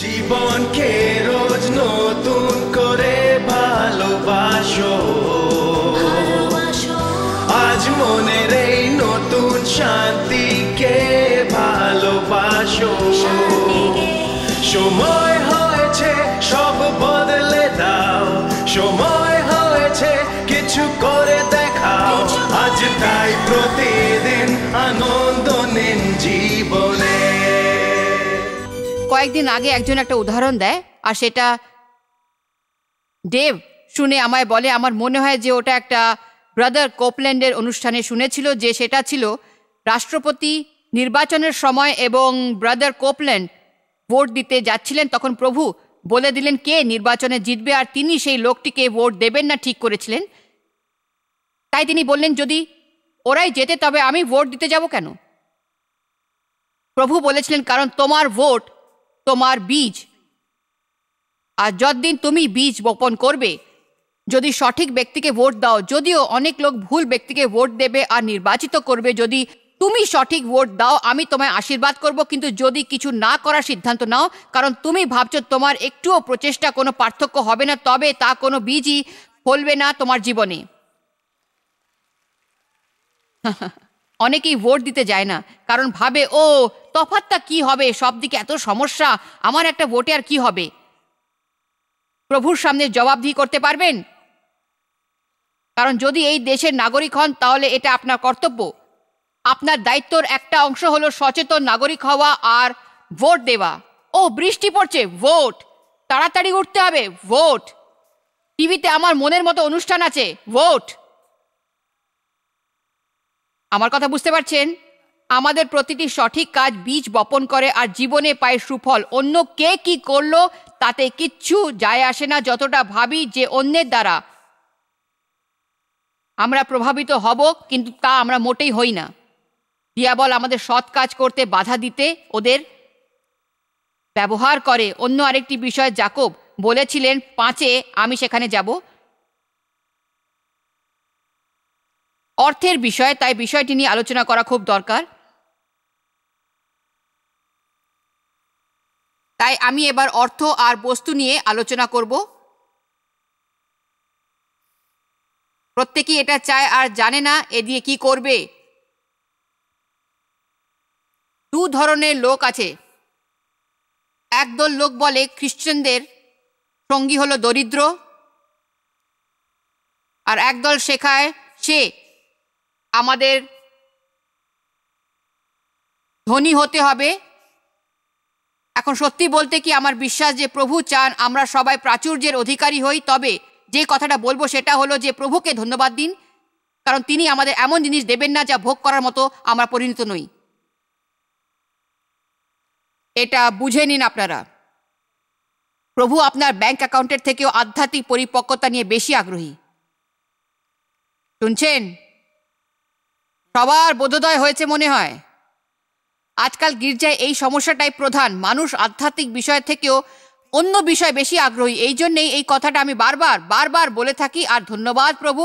জীবনকে রোজ নতুন করে কয়েকদিন আগে একজন একটা উদাহরণ দেয় আর সেটা ডেভ শুনে আমায় বলে আমার মনে হয় যে ওটা একটা ব্রাদার কোপল্যান্ডের অনুষ্ঠানে শুনেছিল যে সেটা ছিল রাষ্ট্রপতি নির্বাচনের সময় এবং ব্রাদার কোপল্যান্ড ভোট দিতে যাচ্ছিলেন তখন প্রভু বলে দিলেন কে নির্বাচনে জিতবে আর তিনি সেই লোকটিকে ভোট দেবেন না ঠিক করেছিলেন তাই তিনি বললেন যদি ওরাই যেতে তবে আমি ভোট দিতে যাব কেন প্রভু বলেছিলেন কারণ তোমার ভোট তোমার বীজ আর যতদিন তুমি বীজ বপন করবে যদি সঠিক ব্যক্তিকে ভোট দাও যদিও অনেক লোক ভুল ব্যক্তিকে ভোট দেবে আর নির্বাচিত করবে যদি তুমি সঠিক ভোট দাও আমি তোমায় আশীর্বাদ করব কিন্তু যদি কিছু না করার সিদ্ধান্ত নাও কারণ তুমি ভাবছো তোমার একটুও প্রচেষ্টা কোনো পার্থক্য হবে না তবে তা কোনো বীজই ফলবে না তোমার জীবনে অনেকেই ভোট দিতে যায় না কারণ ভাবে ও তফাতটা কি হবে সব দিকে এত সমস্যা আমার একটা ভোটে আর কি হবে প্রভুর সামনে জবাবদিহি করতে পারবেন কারণ যদি এই দেশের নাগরিক হন তাহলে এটা আপনার কর্তব্য আপনার দায়িত্বর একটা অংশ হলো সচেতন নাগরিক হওয়া আর ভোট দেওয়া ও বৃষ্টি পড়ছে ভোট তাড়াতাড়ি উঠতে হবে ভোট টিভিতে আমার মনের মতো অনুষ্ঠান আছে ভোট আমার কথা বুঝতে পারছেন আমাদের প্রতিটি সঠিক কাজ বীজ বপন করে আর জীবনে পায় সুফল অন্য কে কি করলো তাতে কিচ্ছু যায় আসে না যতটা ভাবি যে অন্যের দ্বারা আমরা প্রভাবিত হব কিন্তু তা আমরা মোটেই হই না দিয়াবল আমাদের সৎ কাজ করতে বাধা দিতে ওদের ব্যবহার করে অন্য আরেকটি বিষয় জাকব বলেছিলেন পাঁচে আমি সেখানে যাব অর্থের বিষয় তাই বিষয়টি নিয়ে আলোচনা করা খুব দরকার তাই আমি এবার অর্থ আর বস্তু নিয়ে আলোচনা করব প্রত্যেকেই এটা চায় আর জানে না এ দিয়ে কি করবে দু ধরনের লোক আছে একদল লোক বলে খ্রিশ্চানদের সঙ্গী হলো দরিদ্র আর একদল শেখায় সে আমাদের ধনী হতে হবে এখন সত্যি বলতে কি আমার বিশ্বাস যে প্রভু চান আমরা সবাই প্রাচুর্যের অধিকারী হই তবে যে কথাটা বলবো সেটা হলো যে প্রভুকে ধন্যবাদ দিন কারণ তিনি আমাদের এমন জিনিস দেবেন না যা ভোগ করার মতো আমরা পরিণত নই এটা বুঝে নিন আপনারা প্রভু আপনার ব্যাংক অ্যাকাউন্টের থেকেও আধ্যাত্মিক পরিপক্কতা নিয়ে বেশি আগ্রহী শুনছেন সবার বোধোদয় হয়েছে মনে হয় আজকাল গির্জায় এই সমস্যাটাই প্রধান মানুষ আধ্যাত্মিক বিষয় থেকেও অন্য বিষয় বেশি আগ্রহী এই জন্যেই এই কথাটা আমি বারবার বারবার বলে থাকি আর ধন্যবাদ প্রভু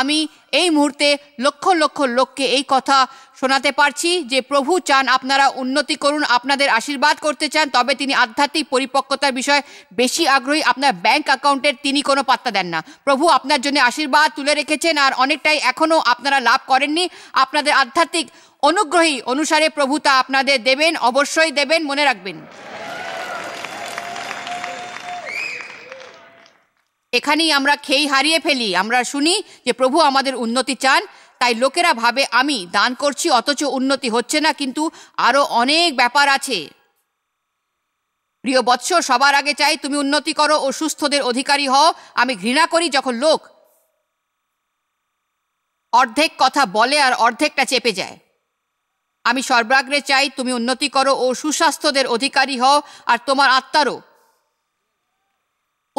আমি এই মুহূর্তে লক্ষ লক্ষ লোককে এই কথা শোনাতে পারছি যে প্রভু চান আপনারা উন্নতি করুন আপনাদের আশীর্বাদ করতে চান তবে তিনি আধ্যাত্মিক পরিপক্কতার বিষয়ে বেশি আগ্রহী আপনার ব্যাংক অ্যাকাউন্টের তিনি কোনো পাত্তা দেন না প্রভু আপনার জন্য আশীর্বাদ তুলে রেখেছেন আর অনেকটাই এখনও আপনারা লাভ করেননি আপনাদের আধ্যাত্মিক অনুগ্রহী অনুসারে প্রভু তা আপনাদের দেবেন অবশ্যই দেবেন মনে রাখবেন এখানেই আমরা খেই হারিয়ে ফেলি আমরা শুনি যে প্রভু আমাদের উন্নতি চান তাই লোকেরা ভাবে আমি দান করছি অথচ উন্নতি হচ্ছে না কিন্তু আরও অনেক ব্যাপার আছে প্রিয় বৎস সবার আগে চাই তুমি উন্নতি করো ও সুস্থদের অধিকারী হও আমি ঘৃণা করি যখন লোক অর্ধেক কথা বলে আর অর্ধেকটা চেপে যায় আমি সর্বাগ্রে চাই তুমি উন্নতি করো ও সুস্বাস্থ্যদের অধিকারী হও আর তোমার আত্মারও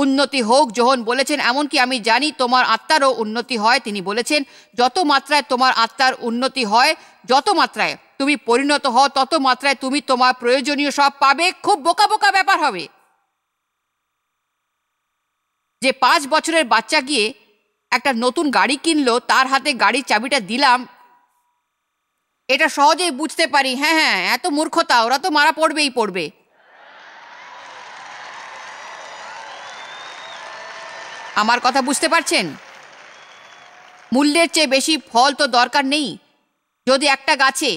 উন্নতি হোক যোহন বলেছেন এমনকি আমি জানি তোমার আত্মারও উন্নতি হয় তিনি বলেছেন যত মাত্রায় তোমার আত্মার উন্নতি হয় যত মাত্রায় তুমি পরিণত হও তত মাত্রায় তুমি তোমার প্রয়োজনীয় সব পাবে খুব বোকা বোকা ব্যাপার হবে যে পাঁচ বছরের বাচ্চা গিয়ে একটা নতুন গাড়ি কিনলো তার হাতে গাড়ির চাবিটা দিলাম এটা সহজেই বুঝতে পারি হ্যাঁ হ্যাঁ এত মূর্খতা ওরা তো মারা পড়বেই পড়বে আমার কথা বুঝতে পারছেন মূল্যের চেয়ে বেশি ফল তো দরকার নেই যদি একটা গাছে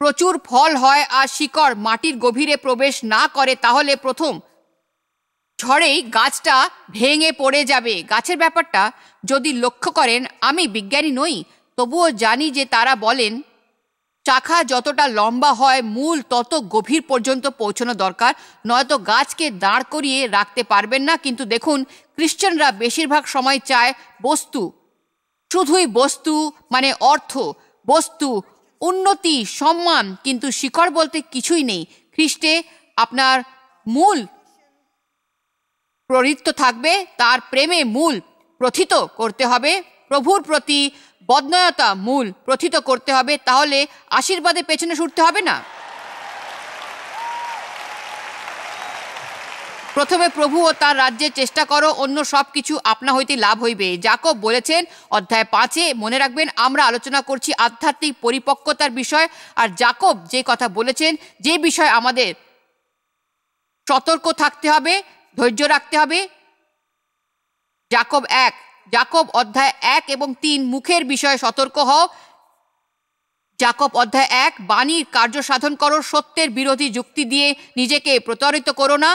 প্রচুর ফল হয় আর শিকড় মাটির গভীরে প্রবেশ না করে তাহলে প্রথম ঝড়েই গাছটা ভেঙে পড়ে যাবে গাছের ব্যাপারটা যদি লক্ষ্য করেন আমি বিজ্ঞানী নই তবুও জানি যে তারা বলেন চাখা যতটা লম্বা হয় মূল তত গভীর পর্যন্ত পৌঁছানো দরকার নয়তো গাছকে দাঁড় করিয়ে রাখতে পারবেন না কিন্তু দেখুন খ্রিশ্চানরা বেশিরভাগ সময় চায় বস্তু শুধুই বস্তু মানে অর্থ বস্তু উন্নতি সম্মান কিন্তু শিকড় বলতে কিছুই নেই খ্রিস্টে আপনার মূল প্রবৃত্ত থাকবে তার প্রেমে মূল প্রথিত করতে হবে প্রভুর প্রতি বদনয়তা মূল প্রথিত করতে হবে তাহলে আশীর্বাদে পেছনে ছুটতে হবে না প্রথমে প্রভু ও তার রাজ্যে চেষ্টা করো অন্য সব কিছু আপনা হইতে লাভ হইবে যাকব বলেছেন অধ্যায় পাঁচে মনে রাখবেন আমরা আলোচনা করছি আধ্যাত্মিক পরিপক্কতার বিষয় আর যাকব যে কথা বলেছেন যে বিষয় আমাদের সতর্ক থাকতে হবে ধৈর্য রাখতে হবে যাকব এক জাকব অধ্যায় এক এবং তিন মুখের বিষয়ে সতর্ক হও জাকব অধ্যায় এক বাণীর কার্য সাধন করো সত্যের বিরোধী যুক্তি দিয়ে নিজেকে প্রতারিত করো না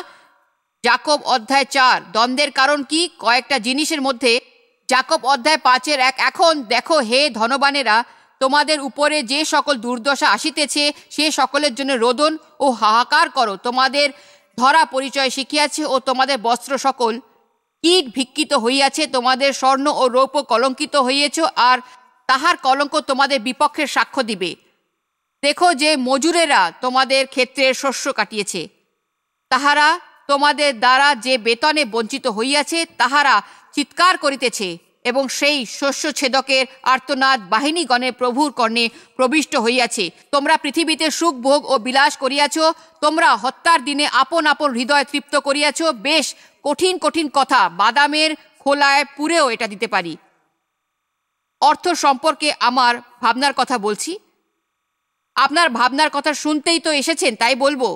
জাকব অধ্যায় চার দ্বন্দ্বের কারণ কি কয়েকটা জিনিসের মধ্যে জাকব অধ্যায় পাঁচের এক এখন দেখো হে ধনবানেরা তোমাদের উপরে যে সকল দুর্দশা আসিতেছে সে সকলের জন্য রোদন ও হাহাকার করো তোমাদের ধরা পরিচয় শিখিয়াছে ও তোমাদের বস্ত্র সকল কীট ভিক্ষিত হইয়াছে তোমাদের স্বর্ণ ও রৌপ কলঙ্কিত হইয়াছ আর তাহার কলঙ্ক তোমাদের বিপক্ষের সাক্ষ্য দিবে দেখো যে মজুরেরা তোমাদের ক্ষেত্রে শস্য কাটিয়েছে তাহারা তোমাদের দ্বারা যে বেতনে বঞ্চিত হইয়াছে তাহারা চিৎকার করিতেছে এবং সেই শস্য ছেদকের আর্তনাদ বাহিনীগণের প্রভুর কর্ণে প্রবিষ্ট হইয়াছে তোমরা পৃথিবীতে সুখ ভোগ ও বিলাস করিয়াছ তোমরা হত্যার দিনে আপন আপন হৃদয় তৃপ্ত করিয়াছ বেশ কঠিন কঠিন কথা বাদামের খোলায় পুরেও এটা দিতে পারি অর্থ সম্পর্কে আমার ভাবনার কথা বলছি আপনার ভাবনার কথা শুনতেই তো এসেছেন তাই বলবো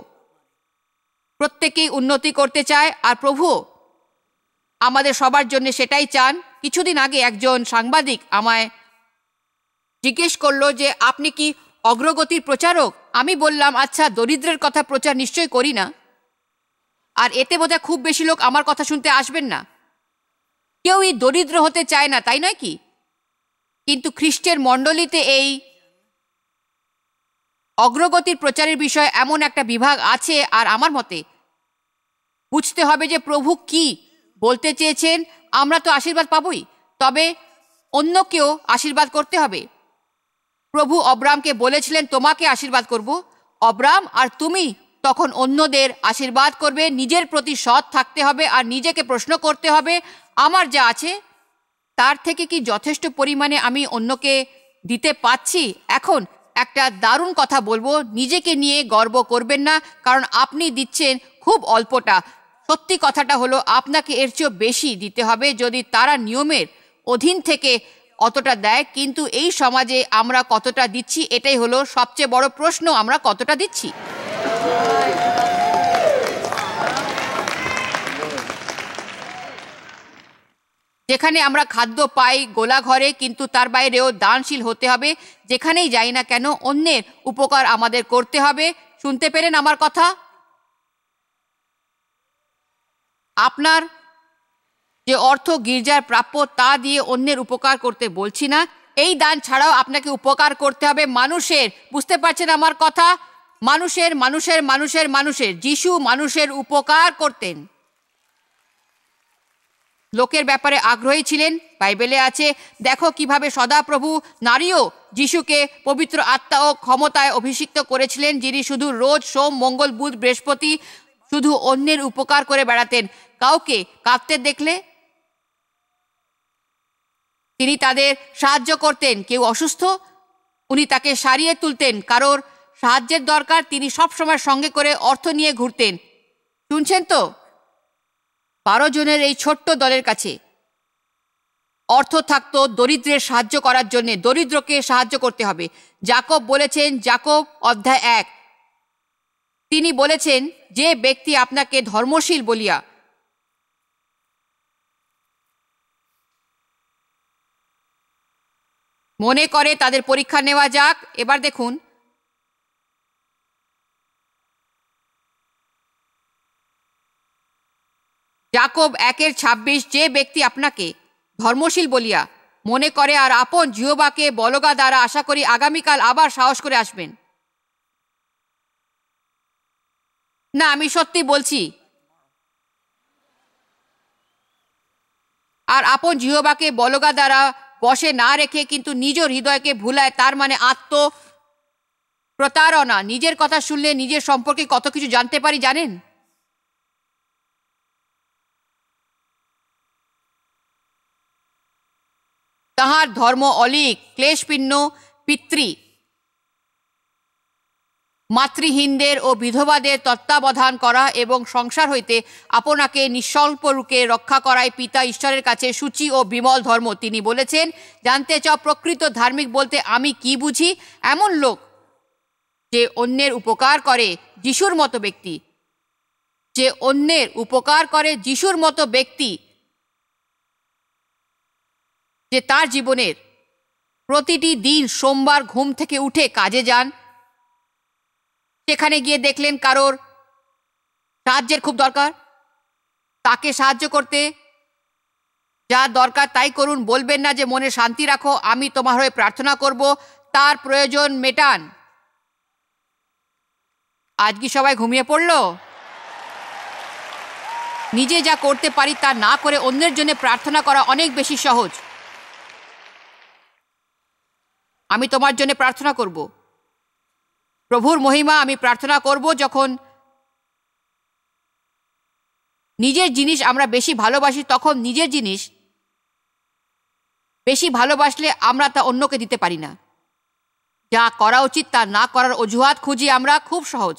প্রত্যেকেই উন্নতি করতে চায় আর প্রভু আমাদের সবার জন্য সেটাই চান কিছুদিন আগে একজন সাংবাদিক আমায় জিজ্ঞেস করলো যে আপনি কি অগ্রগতির প্রচারক আমি বললাম আচ্ছা দরিদ্রের কথা প্রচার নিশ্চয় করি না আর এতে বোধহয় খুব বেশি লোক আমার কথা শুনতে আসবেন না কেউই দরিদ্র হতে চায় না তাই নয় কি কিন্তু খ্রিস্টের মণ্ডলীতে এই অগ্রগতির প্রচারের বিষয়ে এমন একটা বিভাগ আছে আর আমার মতে বুঝতে হবে যে প্রভু কি বলতে চেয়েছেন আমরা তো আশীর্বাদ পাবই তবে অন্যকেও আশীর্বাদ করতে হবে প্রভু অব্রামকে বলেছিলেন তোমাকে আশীর্বাদ করব অব্রাম আর তুমি তখন অন্যদের আশীর্বাদ করবে নিজের প্রতি সৎ থাকতে হবে আর নিজেকে প্রশ্ন করতে হবে আমার যা আছে তার থেকে কি যথেষ্ট পরিমাণে আমি অন্যকে দিতে পাচ্ছি এখন একটা দারুণ কথা বলবো নিজেকে নিয়ে গর্ব করবেন না কারণ আপনি দিচ্ছেন খুব অল্পটা সত্যি কথাটা হলো আপনাকে এর চেয়েও বেশি দিতে হবে যদি তারা নিয়মের অধীন থেকে অতটা দেয় কিন্তু এই সমাজে আমরা কতটা দিচ্ছি এটাই হলো সবচেয়ে বড় প্রশ্ন আমরা কতটা দিচ্ছি যেখানে আমরা খাদ্য পাই গোলাঘরে কিন্তু তার বাইরেও দানশীল হতে হবে যেখানেই যাই না কেন অন্যের উপকার আমাদের করতে হবে শুনতে পেরেন আমার কথা আপনার যে অর্থ গির্জার প্রাপ্য তা দিয়ে অন্যের উপকার করতে বলছি না এই দান ছাড়াও আপনাকে উপকার করতে হবে মানুষের বুঝতে পারছেন আমার কথা মানুষের মানুষের মানুষের মানুষের যিশু মানুষের উপকার করতেন লোকের ব্যাপারে আগ্রহী ছিলেন বাইবেলে আছে দেখো কিভাবে সদাপ্রভু নারীও যিশুকে পবিত্র আত্মা ও ক্ষমতায় অভিষিক্ত করেছিলেন যিনি শুধু রোজ সোম মঙ্গল বুধ বৃহস্পতি শুধু অন্যের উপকার করে বেড়াতেন কাউকে কাঁদতে দেখলে তিনি তাদের সাহায্য করতেন কেউ অসুস্থ উনি তাকে সারিয়ে তুলতেন কারোর সাহায্যের দরকার তিনি সবসময় সঙ্গে করে অর্থ নিয়ে ঘুরতেন শুনছেন তো বারো জনের এই ছোট্ট দলের কাছে অর্থ থাকতো দরিদ্রের সাহায্য করার জন্য দরিদ্রকে সাহায্য করতে হবে জাকব বলেছেন জাকব অধ্যায় এক তিনি বলেছেন যে ব্যক্তি আপনাকে ধর্মশীল বলিয়া মনে করে তাদের পরীক্ষা নেওয়া যাক এবার দেখুন জাকব একের ছাব্বিশ যে ব্যক্তি আপনাকে ধর্মশীল বলিয়া মনে করে আর আপন জিওবাকে বলগা দ্বারা আশা করি আগামীকাল আবার সাহস করে আসবেন না আমি সত্যি বলছি আর আপন জিওবাকে বলগা দ্বারা বসে না রেখে কিন্তু নিজ হৃদয়কে ভুলায় তার মানে আত্ম প্রতারণা নিজের কথা শুনলে নিজের সম্পর্কে কত কিছু জানতে পারি জানেন তাহার ধর্ম অলিক ক্লেশপিণ্ড পিতৃ মাতৃহীনদের ও বিধবাদের তত্ত্বাবধান করা এবং সংসার হইতে আপনাকে নিঃস্বল্পরূপে রক্ষা করায় পিতা ঈশ্বরের কাছে সূচি ও বিমল ধর্ম তিনি বলেছেন জানতে চাও প্রকৃত ধার্মিক বলতে আমি কি বুঝি এমন লোক যে অন্যের উপকার করে যিশুর মতো ব্যক্তি যে অন্যের উপকার করে যিশুর মতো ব্যক্তি যে তার জীবনের প্রতিটি দিন সোমবার ঘুম থেকে উঠে কাজে যান সেখানে গিয়ে দেখলেন কারোর সাহায্যের খুব দরকার তাকে সাহায্য করতে যা দরকার তাই করুন বলবেন না যে মনে শান্তি রাখো আমি তোমার হয়ে প্রার্থনা করব তার প্রয়োজন মেটান আজ কি সবাই ঘুমিয়ে পড়ল নিজে যা করতে পারি তা না করে অন্যের জন্য প্রার্থনা করা অনেক বেশি সহজ আমি তোমার জন্য প্রার্থনা করবো প্রভুর মহিমা আমি প্রার্থনা করব যখন নিজের জিনিস আমরা বেশি ভালোবাসি তখন নিজের জিনিস বেশি ভালোবাসলে আমরা তা অন্যকে দিতে পারি না যা করা উচিত তা না করার অজুহাত খুঁজি আমরা খুব সহজ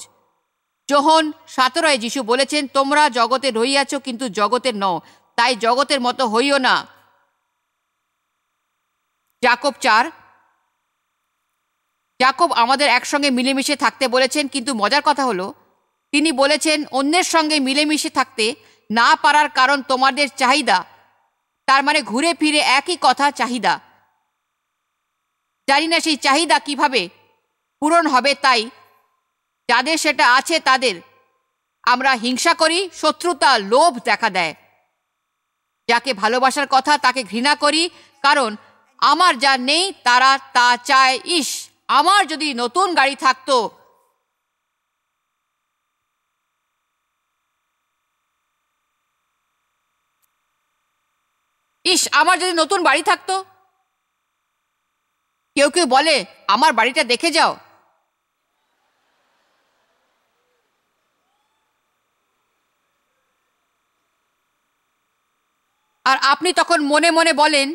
যোহন সাতরায় যিশু বলেছেন তোমরা জগতে রইয়াছ কিন্তু জগতের নও তাই জগতের মতো হইও না জাকব চার ইয়াকুব আমাদের একসঙ্গে মিলেমিশে থাকতে বলেছেন কিন্তু মজার কথা হলো তিনি বলেছেন অন্যের সঙ্গে মিলেমিশে থাকতে না পারার কারণ তোমাদের চাহিদা তার মানে ঘুরে ফিরে একই কথা চাহিদা জানি না সেই চাহিদা কিভাবে পূরণ হবে তাই যাদের সেটা আছে তাদের আমরা হিংসা করি শত্রুতা লোভ দেখা দেয় যাকে ভালোবাসার কথা তাকে ঘৃণা করি কারণ আমার যা নেই তারা তা চায় ইস আমার যদি নতুন গাড়ি থাকতো ইস আমার যদি নতুন বাড়ি থাকতো কেউ কেউ বলে আমার বাড়িটা দেখে যাও আর আপনি তখন মনে মনে বলেন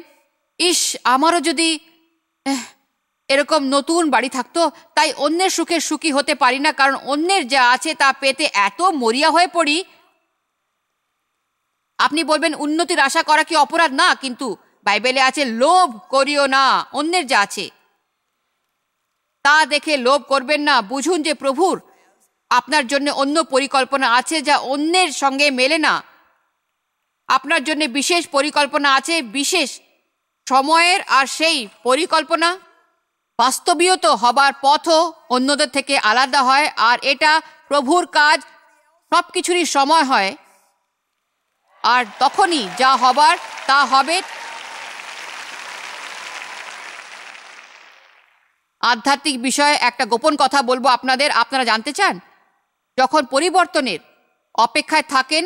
ইস আমারও যদি এরকম নতুন বাড়ি থাকতো তাই অন্যের সুখে সুখী হতে পারি না কারণ অন্যের যা আছে তা পেতে এত মরিয়া হয়ে পড়ি আপনি বলবেন উন্নতির আশা করা কি অপরাধ না কিন্তু বাইবেলে আছে লোভ করিও না অন্যের যা আছে তা দেখে লোভ করবেন না বুঝুন যে প্রভুর আপনার জন্য অন্য পরিকল্পনা আছে যা অন্যের সঙ্গে মেলে না আপনার জন্য বিশেষ পরিকল্পনা আছে বিশেষ সময়ের আর সেই পরিকল্পনা বাস্তবীয়ত হবার পথও অন্যদের থেকে আলাদা হয় আর এটা প্রভুর কাজ সব কিছুরই সময় হয় আর তখনই যা হবার তা হবে আধ্যাত্মিক বিষয়ে একটা গোপন কথা বলবো আপনাদের আপনারা জানতে চান যখন পরিবর্তনের অপেক্ষায় থাকেন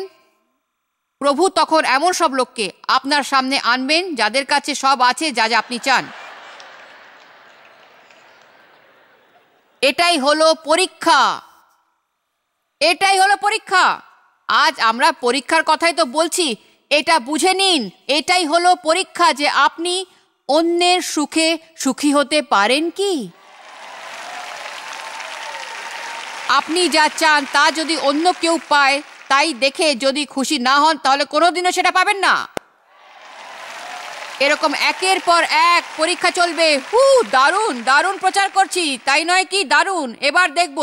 প্রভু তখন এমন সব লোককে আপনার সামনে আনবেন যাদের কাছে সব আছে যা যা আপনি চান এটাই হলো পরীক্ষা এটাই হলো পরীক্ষা আজ আমরা পরীক্ষার কথাই তো বলছি এটা বুঝে নিন এটাই হলো পরীক্ষা যে আপনি অন্যের সুখে সুখী হতে পারেন কি আপনি যা চান তা যদি অন্য কেউ পায় তাই দেখে যদি খুশি না হন তাহলে কোনোদিনও সেটা পাবেন না এরকম একের পর এক পরীক্ষা চলবে হু দারুণ দারুণ প্রচার করছি তাই নয় কি দারুণ এবার দেখব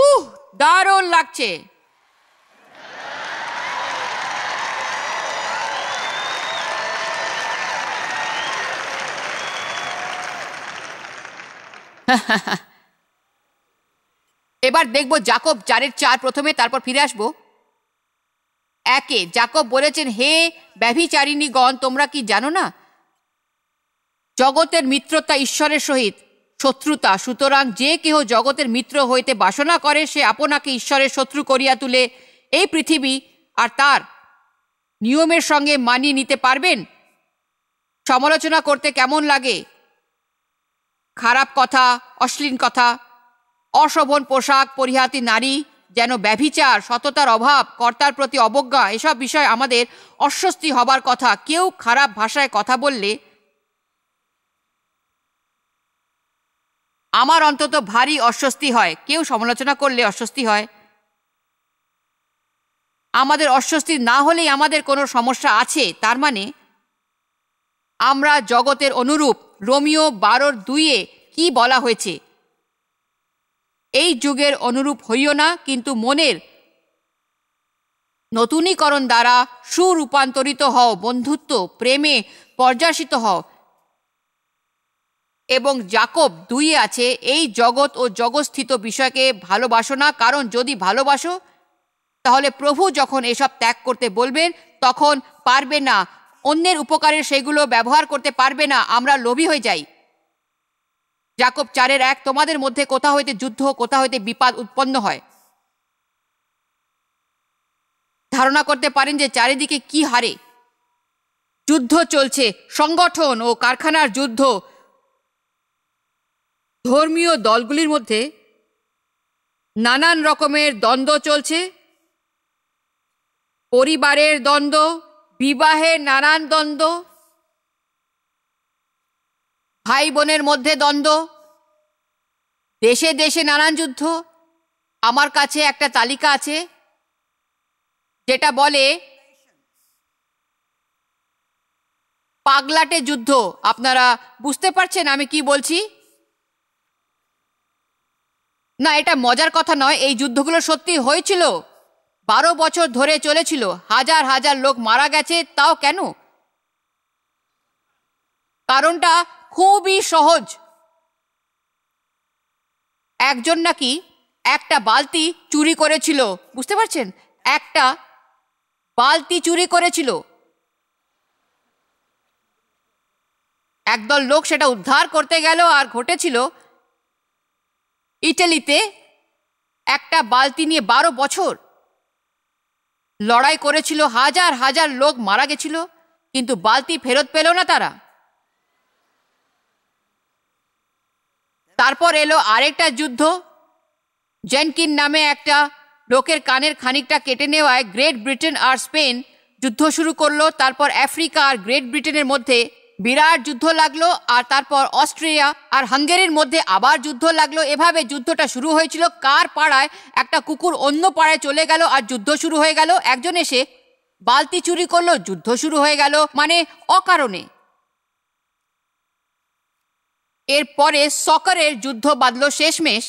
উহ দারুণ লাগছে এবার দেখব জাকব চারের চার প্রথমে তারপর ফিরে আসবো একে যাকব বলেছেন হে ব্যভিচারিণীগণ তোমরা কি জানো না জগতের মিত্রতা ঈশ্বরের সহিত শত্রুতা সুতরাং যে কেহ জগতের মিত্র হইতে বাসনা করে সে আপনাকে ঈশ্বরের শত্রু করিয়া তুলে এই পৃথিবী আর তার নিয়মের সঙ্গে মানিয়ে নিতে পারবেন সমালোচনা করতে কেমন লাগে খারাপ কথা অশ্লীল কথা অশোভন পোশাক পরিহাতি নারী যেন ব্যভিচার সততার অভাব কর্তার প্রতি অবজ্ঞা এসব বিষয় আমাদের অস্বস্তি হবার কথা কেউ খারাপ ভাষায় কথা বললে আমার অন্তত ভারী অস্বস্তি হয় কেউ সমালোচনা করলে অস্বস্তি হয় আমাদের অস্বস্তি না হলেই আমাদের কোনো সমস্যা আছে তার মানে আমরা জগতের অনুরূপ রোমিও বারোর দুইয়ে কি বলা হয়েছে এই যুগের অনুরূপ হইও না কিন্তু মনের নতুনীকরণ দ্বারা সুরূপান্তরিত হও বন্ধুত্ব প্রেমে পর্যাসিত হও এবং জাকব দুই আছে এই জগৎ ও জগৎস্থিত বিষয়কে ভালোবাসো না কারণ যদি ভালোবাসো তাহলে প্রভু যখন এসব ত্যাগ করতে বলবেন তখন পারবে না অন্যের উপকারের সেগুলো ব্যবহার করতে পারবে না আমরা লোভী হয়ে যাই জাকব চারের এক তোমাদের মধ্যে কোথা হইতে যুদ্ধ কোথা হইতে বিপাদ উৎপন্ন হয় ধারণা করতে পারেন যে চারিদিকে কি হারে যুদ্ধ চলছে সংগঠন ও কারখানার যুদ্ধ ধর্মীয় দলগুলির মধ্যে নানান রকমের দ্বন্দ্ব চলছে পরিবারের দ্বন্দ্ব বিবাহের নানান দ্বন্দ্ব ভাই বোনের মধ্যে দ্বন্দ্ব দেশে দেশে নানান যুদ্ধ আমার কাছে একটা তালিকা আছে যেটা বলে পাগলাটে যুদ্ধ আপনারা বুঝতে পারছেন আমি কি বলছি না এটা মজার কথা নয় এই যুদ্ধগুলো সত্যি হয়েছিল বারো বছর ধরে চলেছিল হাজার হাজার লোক মারা গেছে তাও কেন কারণটা খুবই সহজ একজন নাকি একটা বালতি চুরি করেছিল বুঝতে পারছেন একটা বালতি চুরি করেছিল একদল লোক সেটা উদ্ধার করতে গেল আর ঘটেছিল ইটালিতে একটা বালতি নিয়ে বারো বছর লড়াই করেছিল হাজার হাজার লোক মারা গেছিল কিন্তু বালতি ফেরত পেল না তারা তারপর এলো আরেকটা যুদ্ধ জেনকিন নামে একটা লোকের কানের খানিকটা কেটে নেওয়ায় গ্রেট ব্রিটেন আর স্পেন যুদ্ধ শুরু করলো তারপর আফ্রিকা আর গ্রেট ব্রিটেনের মধ্যে বিরাট যুদ্ধ লাগলো আর তারপর অস্ট্রিয়া আর হাঙ্গেরির মধ্যে আবার যুদ্ধ লাগলো এভাবে যুদ্ধটা শুরু হয়েছিল কার পাড়ায় একটা কুকুর অন্য পাড়ায় চলে গেল আর যুদ্ধ শুরু হয়ে গেল একজন এসে বালতি চুরি করলো যুদ্ধ শুরু হয়ে গেল মানে অকারণে এরপরে সকারের যুদ্ধ বাঁধল শেষমেশ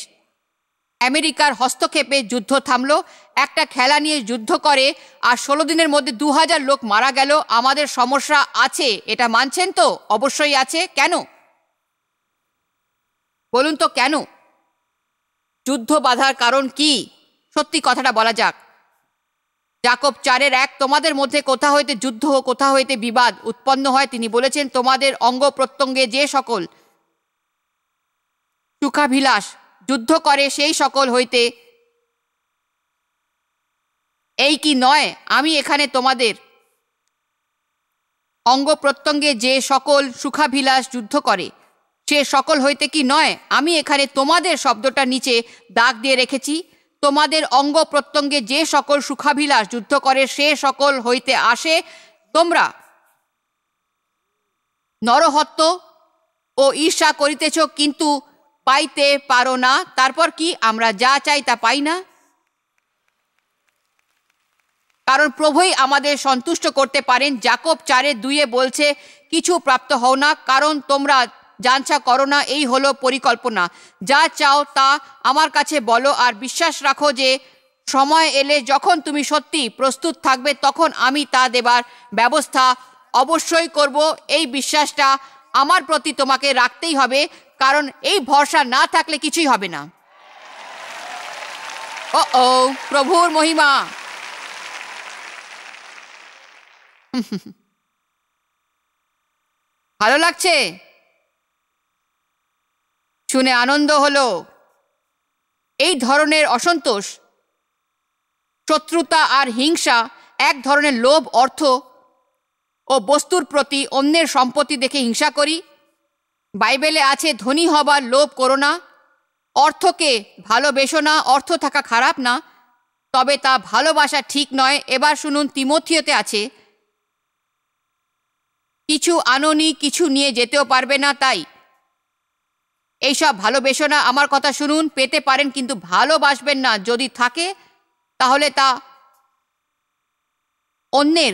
আমেরিকার হস্তক্ষেপে যুদ্ধ থামল একটা খেলা নিয়ে যুদ্ধ করে আর ষোলো দিনের মধ্যে দু হাজার লোক মারা গেল আমাদের সমস্যা আছে এটা মানছেন তো অবশ্যই আছে কেন বলুন তো কেন যুদ্ধ বাধার কারণ কি সত্যি কথাটা বলা যাক জাকব চারের এক তোমাদের মধ্যে কোথা হইতে যুদ্ধ কোথা হইতে বিবাদ উৎপন্ন হয় তিনি বলেছেন তোমাদের অঙ্গ প্রত্যঙ্গে যে সকল সুখাভিলাস যুদ্ধ করে সেই সকল হইতে এই কি নয় আমি এখানে তোমাদের অঙ্গ প্রত্যঙ্গে যে সকল সুখাভিলাষ যুদ্ধ করে সে সকল হইতে কি নয় আমি এখানে তোমাদের শব্দটা নিচে দাগ দিয়ে রেখেছি তোমাদের অঙ্গ প্রত্যঙ্গে যে সকল সুখাভিলাষ যুদ্ধ করে সে সকল হইতে আসে তোমরা নরহত্য ও ঈর্ষা করিতেছ কিন্তু পাইতে পারো না তারপর কি আমরা যা চাই তা পাই না কারণ প্রভুই আমাদের সন্তুষ্ট করতে পারেন জাকব চারে দুয়ে বলছে কিছু প্রাপ্ত হও না কারণ তোমরা জানছা করো না এই হলো পরিকল্পনা যা চাও তা আমার কাছে বলো আর বিশ্বাস রাখো যে সময় এলে যখন তুমি সত্যি প্রস্তুত থাকবে তখন আমি তা দেবার ব্যবস্থা অবশ্যই করব এই বিশ্বাসটা আমার প্রতি তোমাকে রাখতেই হবে কারণ এই ভরসা না থাকলে কিছুই হবে না ও ও প্রভুর মহিমা ভালো লাগছে শুনে আনন্দ হলো এই ধরনের অসন্তোষ শত্রুতা আর হিংসা এক ধরনের লোভ অর্থ ও বস্তুর প্রতি অন্যের সম্পত্তি দেখে হিংসা করি বাইবেলে আছে ধনী হবার লোভ করো না অর্থকে ভালোবেসো না অর্থ থাকা খারাপ না তবে তা ভালোবাসা ঠিক নয় এবার শুনুন তিমথিয়তে আছে কিছু আননি কিছু নিয়ে যেতেও পারবে না তাই এইসব ভালোবেসো না আমার কথা শুনুন পেতে পারেন কিন্তু ভালোবাসবেন না যদি থাকে তাহলে তা অন্যের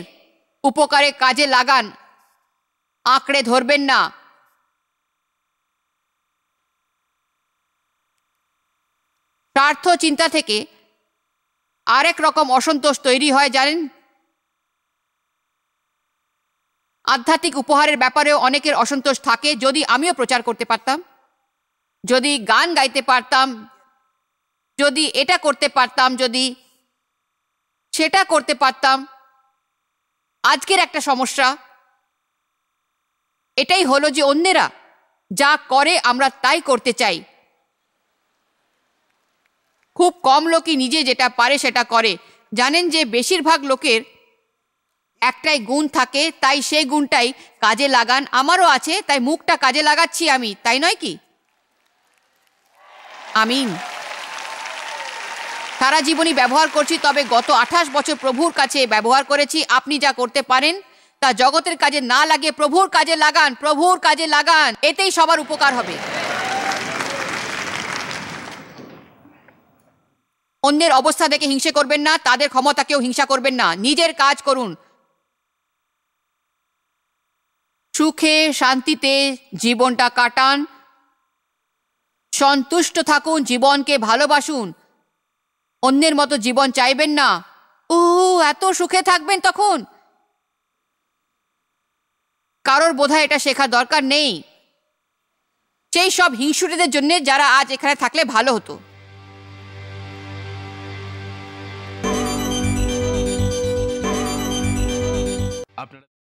উপকারে কাজে লাগান আঁকড়ে ধরবেন না স্বার্থ চিন্তা থেকে আরেক রকম অসন্তোষ তৈরি হয় জানেন আধ্যাত্মিক উপহারের ব্যাপারেও অনেকের অসন্তোষ থাকে যদি আমিও প্রচার করতে পারতাম যদি গান গাইতে পারতাম যদি এটা করতে পারতাম যদি সেটা করতে পারতাম আজকের একটা সমস্যা এটাই হলো যে অন্যেরা যা করে আমরা তাই করতে চাই খুব কম লোকই নিজে যেটা পারে সেটা করে জানেন যে বেশিরভাগ লোকের একটাই গুণ থাকে তাই সেই গুণটাই কাজে লাগান আমারও আছে তাই মুখটা কাজে লাগাচ্ছি আমি তাই নয় কি আমিন সারা জীবনই ব্যবহার করছি তবে গত আঠাশ বছর প্রভুর কাছে ব্যবহার করেছি আপনি যা করতে পারেন তা জগতের কাজে না লাগে প্রভুর কাজে লাগান প্রভুর কাজে লাগান এতেই সবার উপকার হবে অন্যের অবস্থা দেখে হিংসে করবেন না তাদের ক্ষমতাকেও হিংসা করবেন না নিজের কাজ করুন সুখে শান্তিতে জীবনটা কাটান সন্তুষ্ট থাকুন জীবনকে ভালোবাসুন অন্যের মতো জীবন চাইবেন না ও এত সুখে থাকবেন তখন কারোর বোধহয় এটা শেখার দরকার নেই সেই সব হিংসুটিদের জন্য যারা আজ এখানে থাকলে ভালো হতো আপনারা